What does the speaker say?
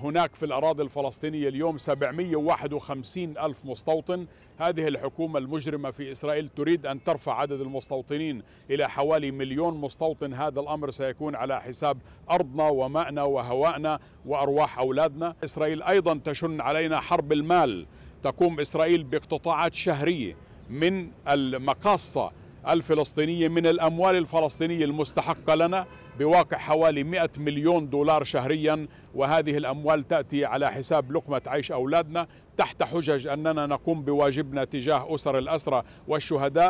هناك في الأراضي الفلسطينية اليوم 751 ألف مستوطن هذه الحكومة المجرمة في إسرائيل تريد أن ترفع عدد المستوطنين إلى حوالي مليون مستوطن هذا الأمر سيكون على حساب أرضنا وماءنا وهوائنا وأرواح أولادنا إسرائيل أيضا تشن علينا حرب المال تقوم إسرائيل باقتطاعات شهرية من المقاصة الفلسطينية من الأموال الفلسطينية المستحقة لنا بواقع حوالي 100 مليون دولار شهريا وهذه الأموال تأتي على حساب لقمة عيش أولادنا تحت حجج أننا نقوم بواجبنا تجاه أسر الأسرى والشهداء